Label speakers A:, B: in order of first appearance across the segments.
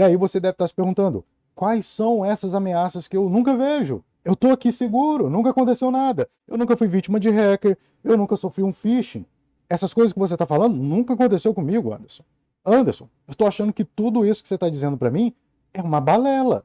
A: E aí você deve estar se perguntando: quais são essas ameaças que eu nunca vejo? Eu estou aqui seguro, nunca aconteceu nada. Eu nunca fui vítima de hacker, eu nunca sofri um phishing. Essas coisas que você está falando nunca aconteceu comigo, Anderson. Anderson, eu estou achando que tudo isso que você está dizendo para mim é uma balela.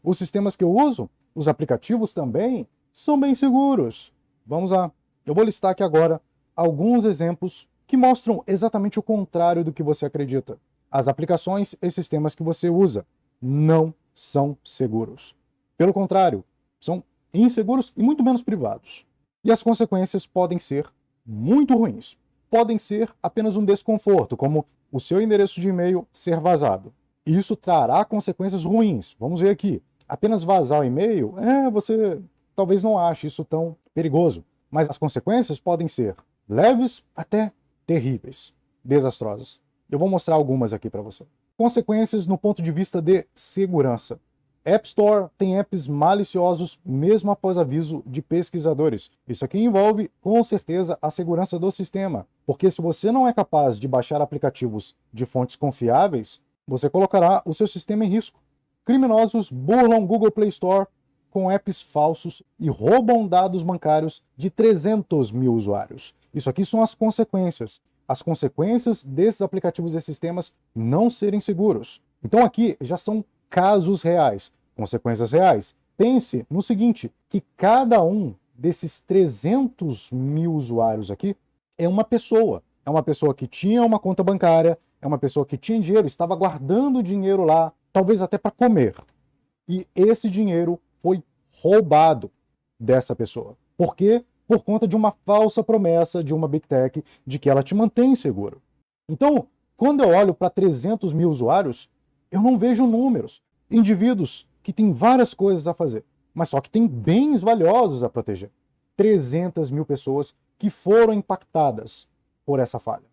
A: Os sistemas que eu uso, os aplicativos também, são bem seguros. Vamos lá. Eu vou listar aqui agora alguns exemplos que mostram exatamente o contrário do que você acredita as aplicações e sistemas que você usa não são seguros. Pelo contrário, são inseguros e muito menos privados. E as consequências podem ser muito ruins. Podem ser apenas um desconforto, como o seu endereço de e-mail ser vazado. E isso trará consequências ruins. Vamos ver aqui. Apenas vazar o e-mail, é, você talvez não ache isso tão perigoso, mas as consequências podem ser leves até terríveis, desastrosas. Eu vou mostrar algumas aqui para você. Consequências no ponto de vista de segurança. App Store tem apps maliciosos mesmo após aviso de pesquisadores. Isso aqui envolve, com certeza, a segurança do sistema, porque se você não é capaz de baixar aplicativos de fontes confiáveis, você colocará o seu sistema em risco. Criminosos burlam Google Play Store com apps falsos e roubam dados bancários de 300 mil usuários. Isso aqui são as consequências as consequências desses aplicativos e sistemas não serem seguros. Então aqui já são casos reais, consequências reais. Pense no seguinte, que cada um desses 300 mil usuários aqui é uma pessoa. É uma pessoa que tinha uma conta bancária, é uma pessoa que tinha dinheiro, estava guardando dinheiro lá, talvez até para comer. E esse dinheiro foi roubado dessa pessoa. Por quê? por conta de uma falsa promessa de uma Big Tech de que ela te mantém seguro. Então, quando eu olho para 300 mil usuários, eu não vejo números, indivíduos que têm várias coisas a fazer, mas só que têm bens valiosos a proteger. 300 mil pessoas que foram impactadas por essa falha.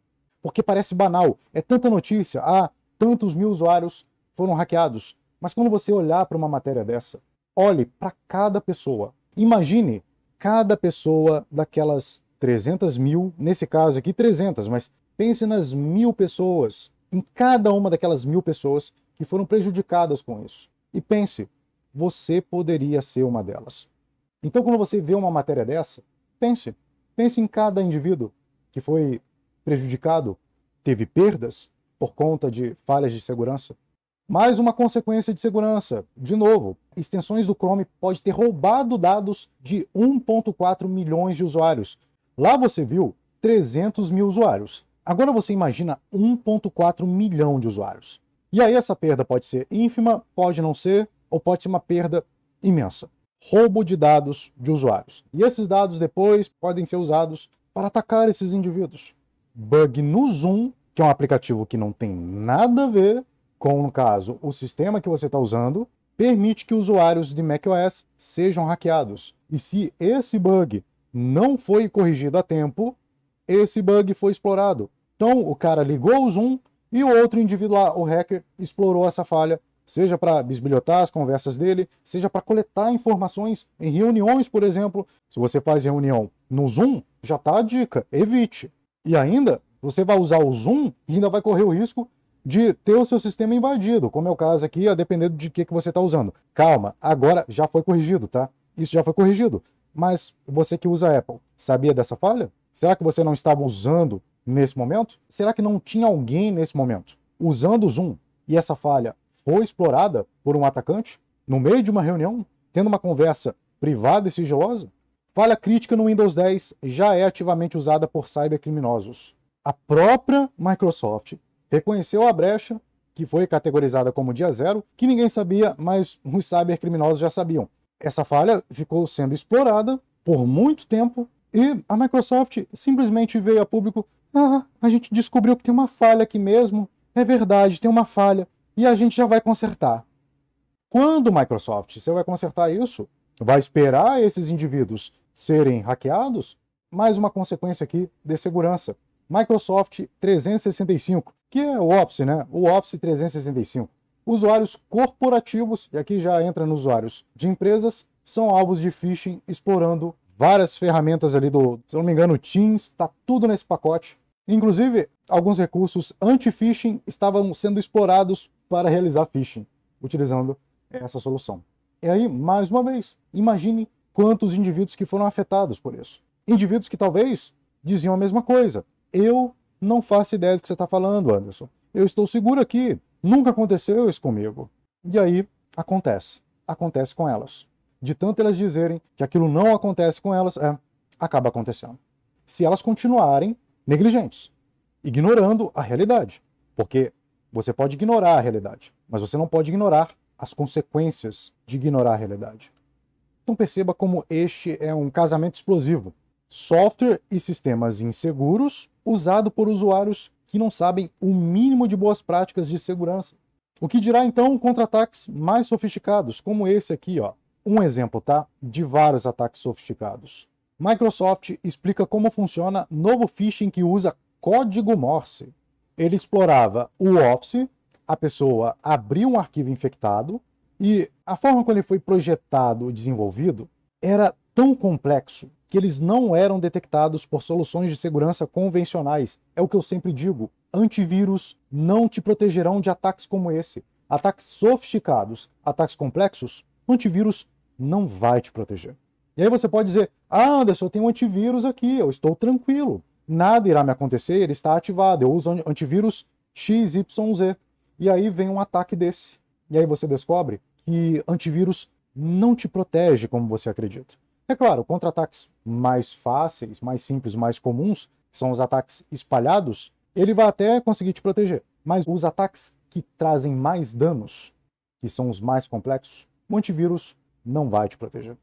A: Porque parece banal, é tanta notícia, ah, tantos mil usuários foram hackeados. Mas quando você olhar para uma matéria dessa, olhe para cada pessoa. Imagine cada pessoa daquelas 300 mil, nesse caso aqui 300, mas pense nas mil pessoas, em cada uma daquelas mil pessoas que foram prejudicadas com isso. E pense, você poderia ser uma delas. Então, quando você vê uma matéria dessa, pense. Pense em cada indivíduo que foi prejudicado, teve perdas por conta de falhas de segurança, mais uma consequência de segurança. De novo, extensões do Chrome pode ter roubado dados de 1.4 milhões de usuários. Lá você viu 300 mil usuários. Agora você imagina 1.4 milhão de usuários. E aí essa perda pode ser ínfima, pode não ser, ou pode ser uma perda imensa. Roubo de dados de usuários. E esses dados depois podem ser usados para atacar esses indivíduos. Bug no Zoom, que é um aplicativo que não tem nada a ver, com, no caso, o sistema que você está usando, permite que usuários de macOS sejam hackeados. E se esse bug não foi corrigido a tempo, esse bug foi explorado. Então, o cara ligou o Zoom e o outro indivíduo lá, o hacker, explorou essa falha, seja para bisbilhotar as conversas dele, seja para coletar informações em reuniões, por exemplo. Se você faz reunião no Zoom, já está a dica, evite. E ainda, você vai usar o Zoom e ainda vai correr o risco de ter o seu sistema invadido, como é o caso aqui, a depender de que, que você está usando. Calma, agora já foi corrigido, tá? Isso já foi corrigido. Mas você que usa Apple, sabia dessa falha? Será que você não estava usando nesse momento? Será que não tinha alguém nesse momento usando o Zoom e essa falha foi explorada por um atacante no meio de uma reunião, tendo uma conversa privada e sigilosa? Falha crítica no Windows 10 já é ativamente usada por cybercriminosos. A própria Microsoft Reconheceu a brecha, que foi categorizada como dia zero, que ninguém sabia, mas os cybercriminosos já sabiam. Essa falha ficou sendo explorada por muito tempo e a Microsoft simplesmente veio a público: ah, a gente descobriu que tem uma falha aqui mesmo, é verdade, tem uma falha, e a gente já vai consertar. Quando, Microsoft, você vai consertar isso? Vai esperar esses indivíduos serem hackeados? Mais uma consequência aqui de segurança. Microsoft 365 que é o Office, né? O Office 365. Usuários corporativos, e aqui já entra nos usuários de empresas, são alvos de phishing explorando várias ferramentas ali do, se não me engano, Teams, tá tudo nesse pacote. Inclusive, alguns recursos anti-phishing estavam sendo explorados para realizar phishing, utilizando essa solução. E aí, mais uma vez, imagine quantos indivíduos que foram afetados por isso. Indivíduos que talvez diziam a mesma coisa. Eu não faço ideia do que você está falando, Anderson. Eu estou seguro aqui. Nunca aconteceu isso comigo. E aí, acontece. Acontece com elas. De tanto elas dizerem que aquilo não acontece com elas, é, acaba acontecendo. Se elas continuarem negligentes, ignorando a realidade. Porque você pode ignorar a realidade, mas você não pode ignorar as consequências de ignorar a realidade. Então perceba como este é um casamento explosivo. Software e sistemas inseguros usado por usuários que não sabem o mínimo de boas práticas de segurança. O que dirá então contra-ataques mais sofisticados, como esse aqui, ó. Um exemplo, tá? De vários ataques sofisticados. Microsoft explica como funciona novo phishing que usa código Morse. Ele explorava o Office, a pessoa abria um arquivo infectado e a forma como ele foi projetado e desenvolvido era tão complexo que eles não eram detectados por soluções de segurança convencionais. É o que eu sempre digo: antivírus não te protegerão de ataques como esse. Ataques sofisticados, ataques complexos, antivírus não vai te proteger. E aí você pode dizer: Ah, Anderson, eu tenho um antivírus aqui, eu estou tranquilo, nada irá me acontecer, ele está ativado, eu uso antivírus XYZ. E aí vem um ataque desse. E aí você descobre que antivírus não te protege como você acredita. É claro, contra-ataques mais fáceis, mais simples, mais comuns, são os ataques espalhados, ele vai até conseguir te proteger. Mas os ataques que trazem mais danos, que são os mais complexos, o antivírus não vai te proteger.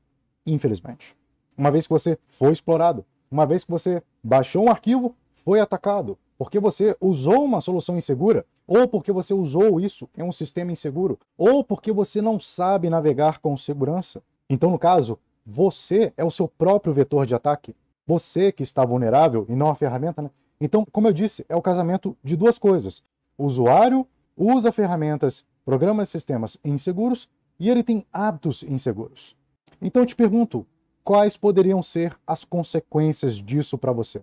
A: Infelizmente. Uma vez que você foi explorado, uma vez que você baixou um arquivo, foi atacado, porque você usou uma solução insegura, ou porque você usou isso em um sistema inseguro, ou porque você não sabe navegar com segurança. Então, no caso, você é o seu próprio vetor de ataque. Você que está vulnerável e não a ferramenta, né? Então, como eu disse, é o casamento de duas coisas. O usuário usa ferramentas, programas e sistemas inseguros e ele tem hábitos inseguros. Então, eu te pergunto, quais poderiam ser as consequências disso para você?